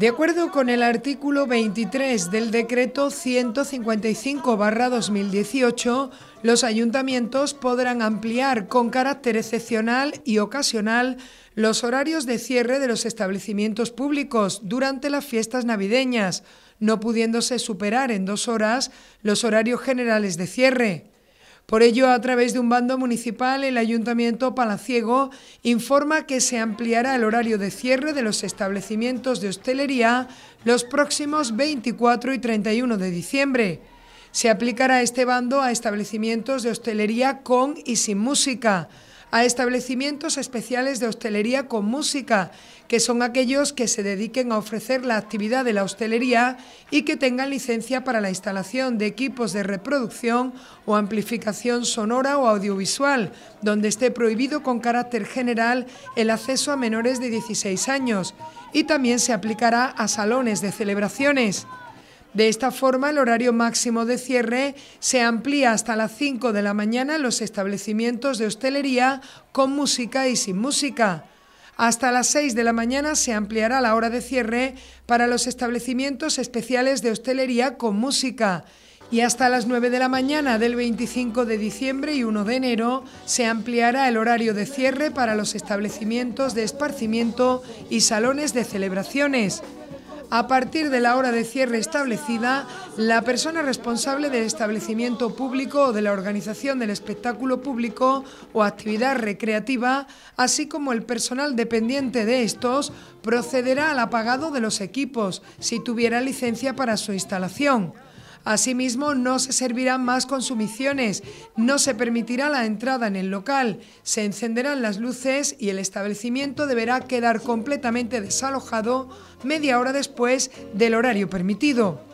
De acuerdo con el artículo 23 del decreto 155-2018, los ayuntamientos podrán ampliar con carácter excepcional y ocasional los horarios de cierre de los establecimientos públicos durante las fiestas navideñas, no pudiéndose superar en dos horas los horarios generales de cierre. Por ello, a través de un bando municipal, el Ayuntamiento Palaciego informa que se ampliará el horario de cierre de los establecimientos de hostelería los próximos 24 y 31 de diciembre. Se aplicará este bando a establecimientos de hostelería con y sin música, a establecimientos especiales de hostelería con música, que son aquellos que se dediquen a ofrecer la actividad de la hostelería y que tengan licencia para la instalación de equipos de reproducción o amplificación sonora o audiovisual, donde esté prohibido con carácter general el acceso a menores de 16 años. Y también se aplicará a salones de celebraciones. De esta forma, el horario máximo de cierre se amplía hasta las 5 de la mañana en los establecimientos de hostelería con música y sin música. Hasta las 6 de la mañana se ampliará la hora de cierre para los establecimientos especiales de hostelería con música y hasta las 9 de la mañana del 25 de diciembre y 1 de enero se ampliará el horario de cierre para los establecimientos de esparcimiento y salones de celebraciones. A partir de la hora de cierre establecida, la persona responsable del establecimiento público o de la organización del espectáculo público o actividad recreativa, así como el personal dependiente de estos, procederá al apagado de los equipos si tuviera licencia para su instalación. Asimismo, no se servirán más consumiciones, no se permitirá la entrada en el local, se encenderán las luces y el establecimiento deberá quedar completamente desalojado media hora después del horario permitido.